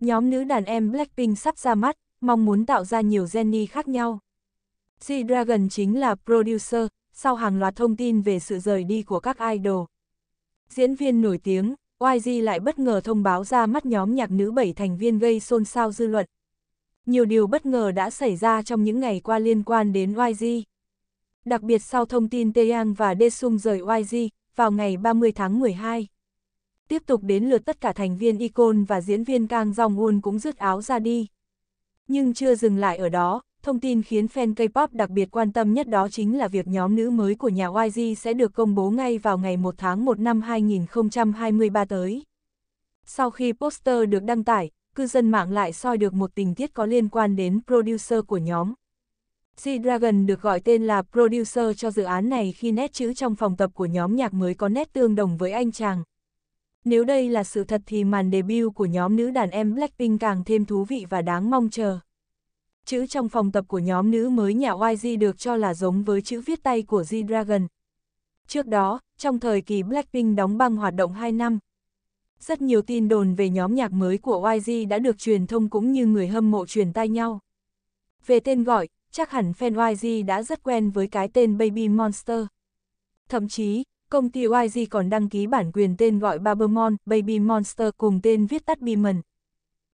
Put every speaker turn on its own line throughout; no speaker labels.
Nhóm nữ đàn em Blackpink sắp ra mắt, mong muốn tạo ra nhiều Jennie khác nhau. G-Dragon chính là producer, sau hàng loạt thông tin về sự rời đi của các idol. Diễn viên nổi tiếng, YG lại bất ngờ thông báo ra mắt nhóm nhạc nữ 7 thành viên gây xôn xao dư luận. Nhiều điều bất ngờ đã xảy ra trong những ngày qua liên quan đến YG. Đặc biệt sau thông tin Taeyang và Daesung rời YG vào ngày 30 tháng 12 tiếp tục đến lượt tất cả thành viên Icon và diễn viên Kang Jong-un cũng rứt áo ra đi. Nhưng chưa dừng lại ở đó, thông tin khiến fan K-pop đặc biệt quan tâm nhất đó chính là việc nhóm nữ mới của nhà YG sẽ được công bố ngay vào ngày 1 tháng 1 năm 2023 tới. Sau khi poster được đăng tải, cư dân mạng lại soi được một tình tiết có liên quan đến producer của nhóm. G-Dragon được gọi tên là producer cho dự án này khi nét chữ trong phòng tập của nhóm nhạc mới có nét tương đồng với anh chàng, nếu đây là sự thật thì màn debut của nhóm nữ đàn em Blackpink càng thêm thú vị và đáng mong chờ. Chữ trong phòng tập của nhóm nữ mới nhà YG được cho là giống với chữ viết tay của G-Dragon. Trước đó, trong thời kỳ Blackpink đóng băng hoạt động 2 năm, rất nhiều tin đồn về nhóm nhạc mới của YG đã được truyền thông cũng như người hâm mộ truyền tay nhau. Về tên gọi, chắc hẳn fan YG đã rất quen với cái tên Baby Monster. Thậm chí, Công ty YG còn đăng ký bản quyền tên gọi Barbermon, Baby Monster cùng tên viết tắt Beeman.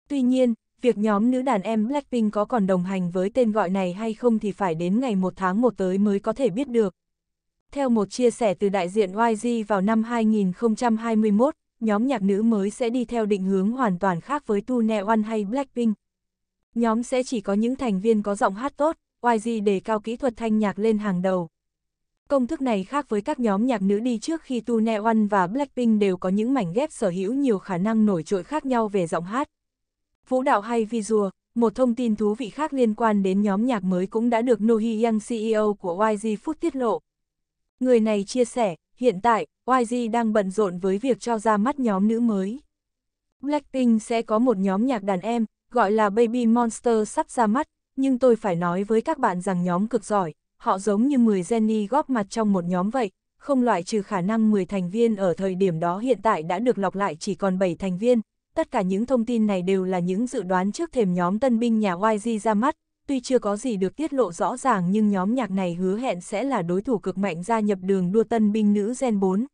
Tuy nhiên, việc nhóm nữ đàn em Blackpink có còn đồng hành với tên gọi này hay không thì phải đến ngày 1 tháng 1 tới mới có thể biết được. Theo một chia sẻ từ đại diện YG vào năm 2021, nhóm nhạc nữ mới sẽ đi theo định hướng hoàn toàn khác với Tu Ne One hay Blackpink. Nhóm sẽ chỉ có những thành viên có giọng hát tốt, YG đề cao kỹ thuật thanh nhạc lên hàng đầu. Công thức này khác với các nhóm nhạc nữ đi trước khi Tu Ne One và Blackpink đều có những mảnh ghép sở hữu nhiều khả năng nổi trội khác nhau về giọng hát. Vũ đạo hay visual, một thông tin thú vị khác liên quan đến nhóm nhạc mới cũng đã được Nohi Yang CEO của YG Food tiết lộ. Người này chia sẻ, hiện tại, YG đang bận rộn với việc cho ra mắt nhóm nữ mới. Blackpink sẽ có một nhóm nhạc đàn em, gọi là Baby Monster sắp ra mắt, nhưng tôi phải nói với các bạn rằng nhóm cực giỏi, họ giống như 10 Jenny góp mặt trong một nhóm vậy, không loại trừ khả năng 10 thành viên ở thời điểm đó hiện tại đã được lọc lại chỉ còn 7 thành viên. Tất cả những thông tin này đều là những dự đoán trước thềm nhóm tân binh nhà YG ra mắt, tuy chưa có gì được tiết lộ rõ ràng nhưng nhóm nhạc này hứa hẹn sẽ là đối thủ cực mạnh gia nhập đường đua tân binh nữ Gen 4.